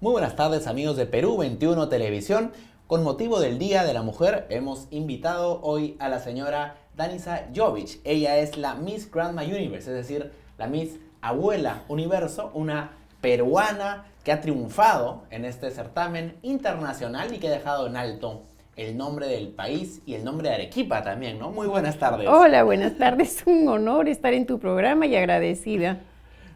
Muy buenas tardes amigos de Perú 21 Televisión. Con motivo del Día de la Mujer hemos invitado hoy a la señora Danisa Jovic. Ella es la Miss Grandma Universe, es decir, la Miss Abuela Universo, una peruana que ha triunfado en este certamen internacional y que ha dejado en alto el nombre del país y el nombre de Arequipa también, ¿no? Muy buenas tardes. Hola, buenas tardes. Un honor estar en tu programa y agradecida.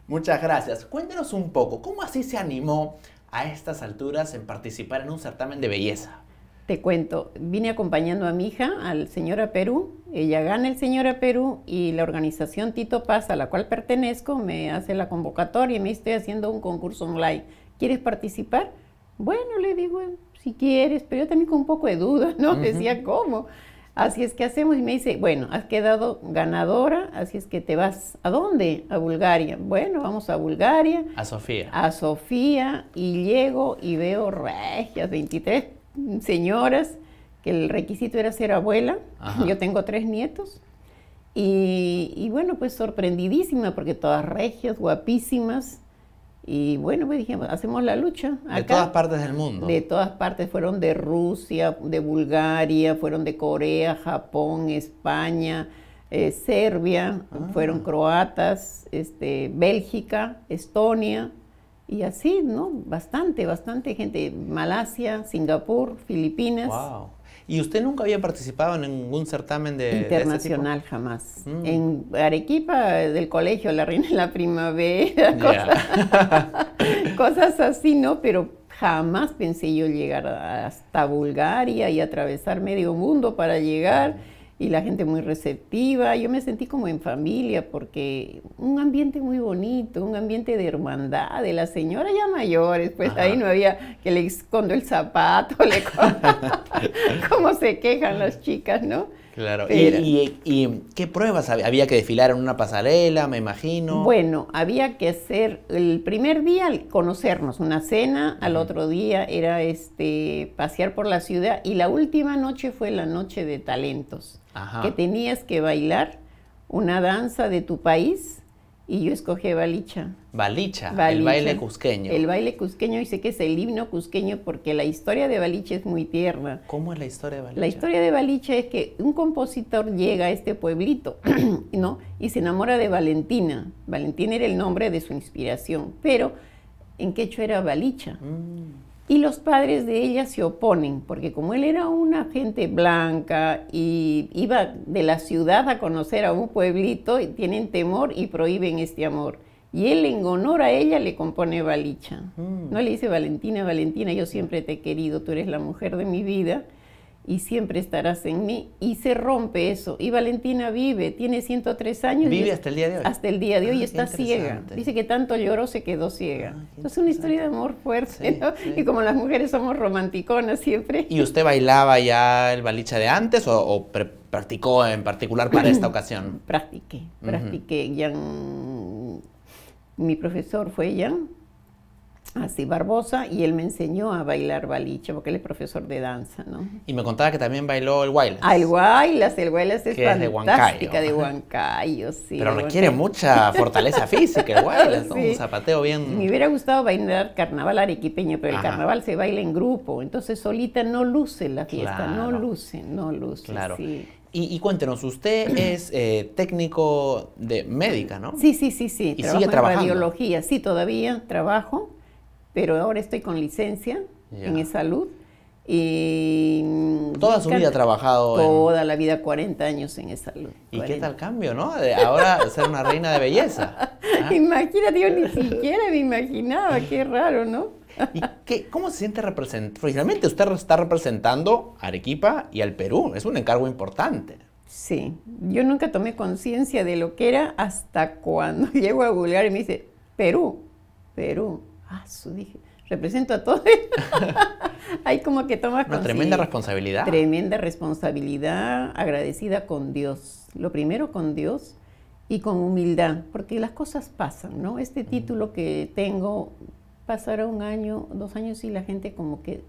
Muchas gracias. Cuéntenos un poco, ¿cómo así se animó a estas alturas en participar en un certamen de belleza? Te cuento, vine acompañando a mi hija, al Señora Perú. Ella gana el Señora Perú y la organización Tito Paz, a la cual pertenezco, me hace la convocatoria y me estoy haciendo un concurso online. ¿Quieres participar? Bueno, le digo, si quieres, pero yo también con un poco de duda, ¿no? Decía, ¿cómo? Así es que hacemos y me dice, bueno, has quedado ganadora, así es que te vas. ¿A dónde? A Bulgaria. Bueno, vamos a Bulgaria. A Sofía. A Sofía y llego y veo regias, 23 señoras, que el requisito era ser abuela. Yo tengo tres nietos. Y, y, bueno, pues sorprendidísima porque todas regias, guapísimas. Y bueno, me pues dijimos, hacemos la lucha. de todas partes del mundo. De todas partes, fueron de Rusia, de Bulgaria, fueron de Corea, Japón, España, eh, Serbia, ah. fueron croatas, este, Bélgica, Estonia, y así, ¿no? Bastante, bastante gente. Malasia, Singapur, Filipinas. ¡Wow! ¿Y usted nunca había participado en ningún certamen de internacional jamás? Mm. En Arequipa del colegio, la Reina de la Primavera, cosas, así, ¿no? Pero jamás pensé yo llegar hasta Bulgaria y atravesar medio mundo para llegar. Mm y la gente muy receptiva. Yo me sentí como en familia porque un ambiente muy bonito, un ambiente de hermandad, de las señoras ya mayores, pues ahí no había que le escondo el zapato, le como se quejan las chicas, ¿no? Claro, ¿Y, qué pruebas había? que desfilar en una pasarela, me imagino? Bueno, había que hacer, el primer día conocernos, una cena, al otro día era este, pasear por la ciudad y la última noche fue la noche de talentos que tenías que bailar una danza de tu país y yo escogí balicha. balicha. el baile cusqueño. El baile cusqueño, y sé que es el himno cusqueño porque la historia de Balicha es muy tierna. ¿Cómo es la historia de Balicha? La historia de Balicha es que un compositor llega a este pueblito ¿no? y se enamora de Valentina. Valentina era el nombre de su inspiración, pero en quechua era Balicha. Mm. Y los padres de ella se oponen, porque como él era una gente blanca y iba de la ciudad a conocer a un pueblito, tienen temor y prohíben este amor. Y él en honor a ella le compone Balicha. Mm. No le dice Valentina, Valentina, yo siempre te he querido, tú eres la mujer de mi vida y siempre estarás en mí. Y se rompe eso. Y Valentina vive, tiene 103 años. Vive hasta el día de hoy. Hasta el día de hoy ah, está ciega. Dice que tanto lloró se quedó ciega. Ah, es una historia de amor fuerte, Y como las mujeres somos romanticonas siempre. ¿Y usted bailaba ya el balicha de antes o, practicó en particular para esta ocasión? Practiqué, practiqué. Uh mi profesor fue Jan así Barbosa y él me enseñó a bailar baliche porque él es profesor de danza, ¿no? Y me contaba que también bailó el wailas. Ah, el wailas, el wailas es fantástica de Huancayo, sí. Pero requiere mucha fortaleza física el wailas, un zapateo bien... Me hubiera gustado bailar carnaval arequipeño, pero el carnaval se baila en grupo, entonces solita no luce la fiesta, no luce, no luce, claro. Y, cuéntenos, usted es eh, técnico de médica, ¿no? Sí, sí, sí, sí. Y Trabajo sigue trabajando. En radiología, sí, todavía trabajo pero ahora estoy con licencia en salud. Y toda su vida ha trabajado. Toda la vida, 40 años en esa salud. ¿Y qué tal cambio, no? De ahora ser una reina de belleza. Ah. Imagínate, yo ni siquiera me imaginaba, qué raro, ¿no? ¿Y cómo se siente representar? Finalmente usted está representando a Arequipa y al Perú, es un encargo importante. Sí, yo nunca tomé conciencia de lo que era hasta cuando llego a Bulgaria y me dice, Perú, Perú, ah, dije, represento a todos. Hay como que toma Una tremenda responsabilidad. Tremenda responsabilidad, agradecida con Dios. Lo primero con Dios y con humildad, porque las cosas pasan, ¿no? Este título que tengo pasará un año, dos años y la gente como que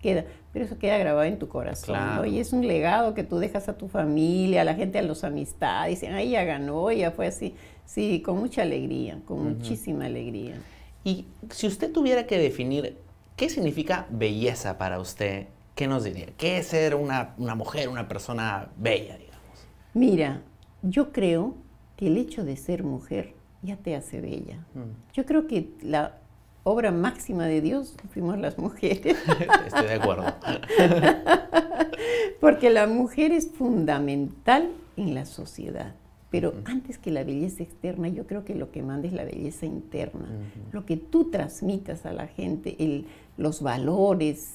queda, pero eso queda grabado en tu corazón, Y es un legado que tú dejas a tu familia, a la gente, a los amistades, dicen, ay, ya ganó, ya fue así. Sí, con mucha alegría, con muchísima alegría. Y si usted tuviera que definir qué significa belleza para usted, ¿qué nos diría? ¿Qué es ser una, mujer, una persona bella, digamos? Mira, yo creo que el hecho de ser mujer ya te hace bella. Mm. Yo creo que la obra máxima de Dios fuimos las mujeres. Estoy de acuerdo. Porque la mujer es fundamental en la sociedad. Pero antes que la belleza externa, yo creo que lo que manda es la belleza interna. Lo que tú transmitas a la gente, los valores,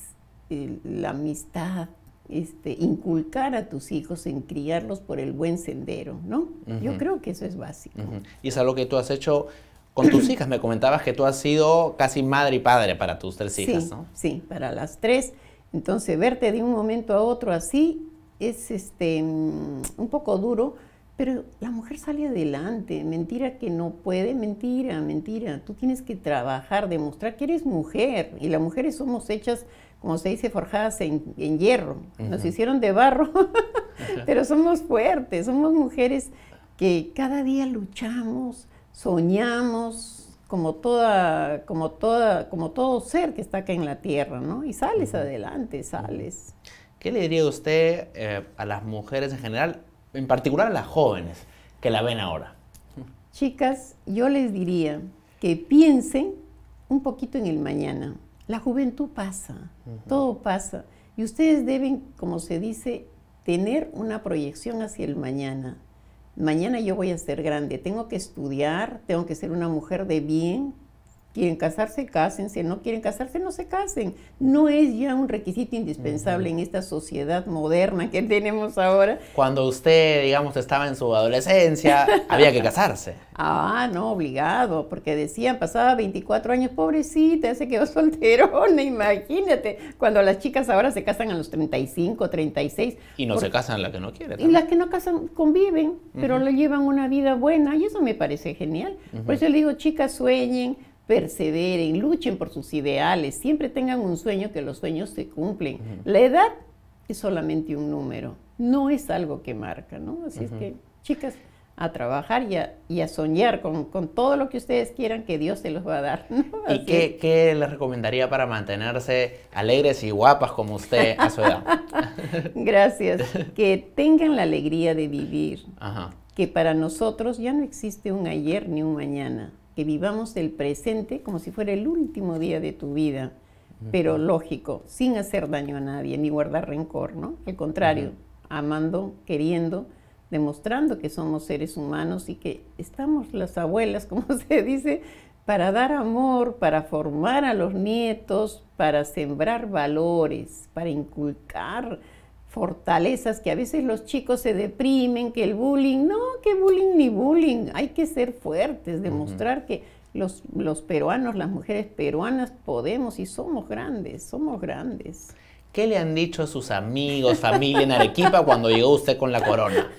la amistad, este, inculcar a tus hijos en criarlos por el buen sendero, ¿no? Yo creo que eso es básico. Y es algo que tú has hecho con tus hijas. Me comentabas que tú has sido casi madre y padre para tus tres hijas, sí, ¿no? Sí, para las tres. Entonces, verte de un momento a otro así es este, mm, un poco duro pero la mujer sale adelante, mentira que no puede, mentira, mentira. Tú tienes que trabajar, demostrar que eres mujer. Y las mujeres somos hechas, como se dice, forjadas en, hierro. Nos hicieron de barro, pero somos fuertes, somos mujeres que cada día luchamos, soñamos, como toda, como toda, como todo ser que está acá en la tierra, ¿no? Y sales adelante, sales. ¿Qué le diría usted eh, a las mujeres en general en particular a las jóvenes que la ven ahora? Chicas, yo les diría que piensen un poquito en el mañana. La juventud pasa, todo pasa. Y ustedes deben, como se dice, tener una proyección hacia el mañana. Mañana yo voy a ser grande, tengo que estudiar, tengo que ser una mujer de bien, quieren casarse, Si no quieren casarse, no se casen. No es ya un requisito indispensable en esta sociedad moderna que tenemos ahora. Cuando usted, digamos, estaba en su adolescencia, había que casarse. Ah, no, obligado, porque decían, pasaba 24 años, pobrecita, se quedó solterona, imagínate, cuando las chicas ahora se casan a los 35, 36. Y no se casan las que no quieren. Y las que no casan conviven, pero lo llevan una vida buena, y eso me parece genial. Por eso le digo, chicas, sueñen perseveren, luchen por sus ideales, siempre tengan un sueño que los sueños se cumplen. La edad es solamente un número, no es algo que marca, ¿no? Así es que, chicas, a trabajar y a, y a soñar con, todo lo que ustedes quieran que Dios se los va a dar. ¿no? ¿Y qué, les recomendaría para mantenerse alegres y guapas como usted a su edad? Gracias. Que tengan la alegría de vivir. Que para nosotros ya no existe un ayer ni un mañana vivamos el presente como si fuera el último día de tu vida, pero lógico, sin hacer daño a nadie ni guardar rencor, ¿no? Al contrario, amando, queriendo, demostrando que somos seres humanos y que estamos las abuelas, como se dice, para dar amor, para formar a los nietos, para sembrar valores, para inculcar fortalezas, que a veces los chicos se deprimen, que el bullying, no, que bullying ni bullying, hay que ser fuertes, demostrar que los, los, peruanos, las mujeres peruanas podemos y somos grandes, somos grandes. ¿Qué le han dicho a sus amigos, familia en Arequipa cuando llegó usted con la corona?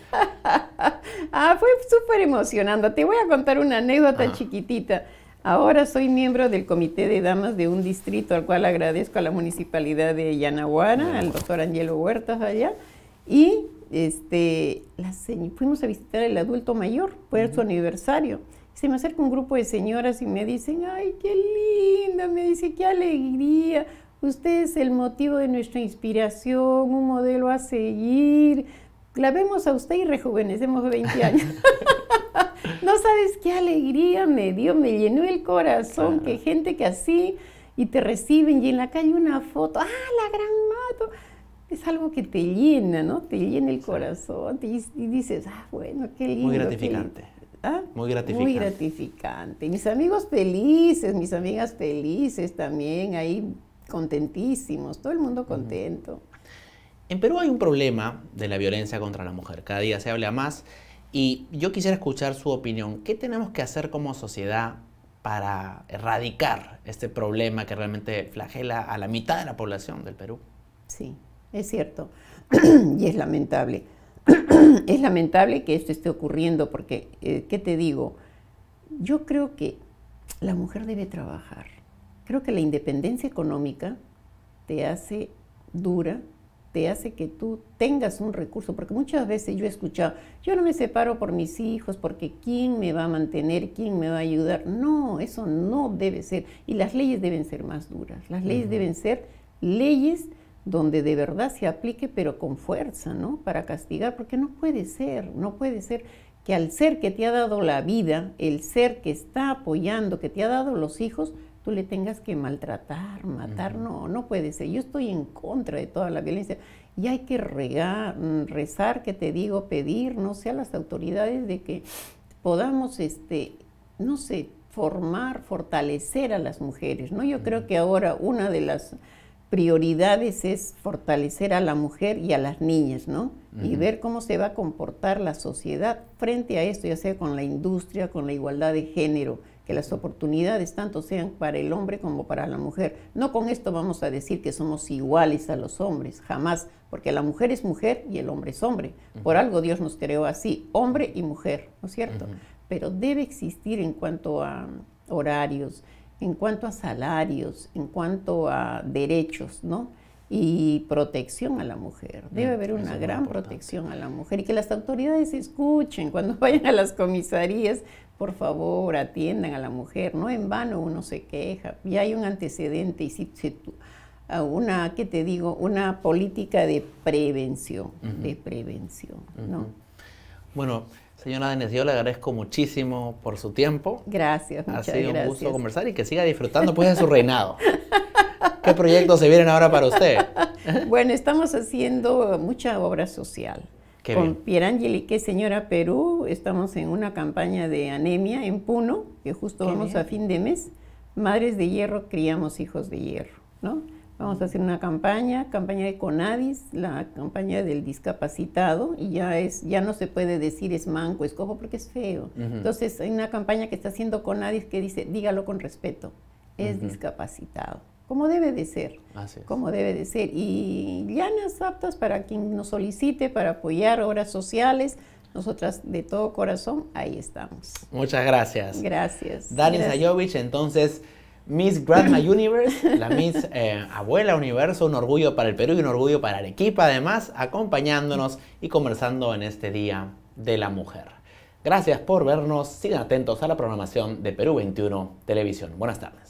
ah, fue súper emocionante. Te voy a contar una anécdota chiquitita. Ahora soy miembro del Comité de Damas de un distrito al cual agradezco a la municipalidad de Yanahuara, al doctor Angelo Huertas allá, y este, la fuimos a visitar el adulto mayor, fue su aniversario. Se me acerca un grupo de señoras y me dicen, ay, qué linda, me dice, qué alegría, usted es el motivo de nuestra inspiración, un modelo a seguir, la vemos a usted y rejuvenecemos 20 años. No sabes qué alegría me dio, me llenó el corazón, que gente que así y te reciben y en la calle una foto, ah, la gran mato. Es algo que te llena, ¿no? Te llena el corazón y dices, ah, bueno, qué lindo. ¿Ah? Muy gratificante. Muy gratificante. Muy gratificante. Mis amigos felices, mis amigas felices también, ahí contentísimos, todo el mundo contento. En Perú hay un problema de la violencia contra la mujer. Cada día se habla más y yo quisiera escuchar su opinión. ¿Qué tenemos que hacer como sociedad para erradicar este problema que realmente flagela a la mitad de la población del Perú? Sí, es cierto. y es lamentable. es lamentable que esto esté ocurriendo porque, eh, ¿qué te digo? Yo creo que la mujer debe trabajar. Creo que la independencia económica te hace dura te hace que tú tengas un recurso, porque muchas veces yo he escuchado, yo no me separo por mis hijos, porque ¿quién me va a mantener? ¿Quién me va a ayudar? No, eso no debe ser. Y las leyes deben ser más duras, las leyes deben ser leyes donde de verdad se aplique, pero con fuerza, ¿no? Para castigar, porque no puede ser, no puede ser que al ser que te ha dado la vida, el ser que está apoyando, que te ha dado los hijos, tú le tengas que maltratar, matar. No, no puede ser. Yo estoy en contra de toda la violencia. Y hay que regar, mm, rezar, que te digo, pedir, no sé, a las autoridades de que podamos, este, no sé, formar, fortalecer a las mujeres. ¿no? Yo creo que ahora una de las prioridades es fortalecer a la mujer y a las niñas, ¿no? Y ver cómo se va a comportar la sociedad frente a esto, ya sea con la industria, con la igualdad de género, que las oportunidades tanto sean para el hombre como para la mujer. No con esto vamos a decir que somos iguales a los hombres, jamás, porque la mujer es mujer y el hombre es hombre. Por algo Dios nos creó así, hombre y mujer, ¿no es cierto? Pero debe existir en cuanto a horarios, en cuanto a salarios, en cuanto a derechos, ¿no? Y protección a la mujer. Debe haber una gran protección a la mujer y que las autoridades escuchen cuando vayan a las comisarías, por favor, atiendan a la mujer. No en vano uno se queja. Y hay un antecedente y si, una, ¿qué te digo? Una política de prevención, de prevención, ¿no? Bueno, Señora yo le agradezco muchísimo por su tiempo. Gracias. Ha sido un gusto conversar y que siga disfrutando pues de su reinado. ¿Qué proyectos se vienen ahora para usted? bueno, estamos haciendo mucha obra social. con Pierangeli, que señora Perú, estamos en una campaña de anemia en Puno, que justo vamos a fin de mes. Madres de hierro, criamos hijos de hierro, ¿no? Vamos a hacer una campaña, campaña de CONADIS, la campaña del discapacitado, y ya, es, ya no se puede decir es manco, es cojo, porque es feo. Entonces hay una campaña que está haciendo CONADIS que dice, dígalo con respeto, es discapacitado, como debe de ser, Así como debe de ser. Y llanas aptas para quien nos solicite, para apoyar obras sociales, nosotras de todo corazón ahí estamos. Muchas gracias. Gracias. Dani Sayovich, entonces... Miss Grandma Universe, la Miss eh, Abuela Universo, un orgullo para el Perú y un orgullo para Arequipa, además, acompañándonos y conversando en este Día de la Mujer. Gracias por vernos, sigan atentos a la programación de Perú 21 Televisión. Buenas tardes.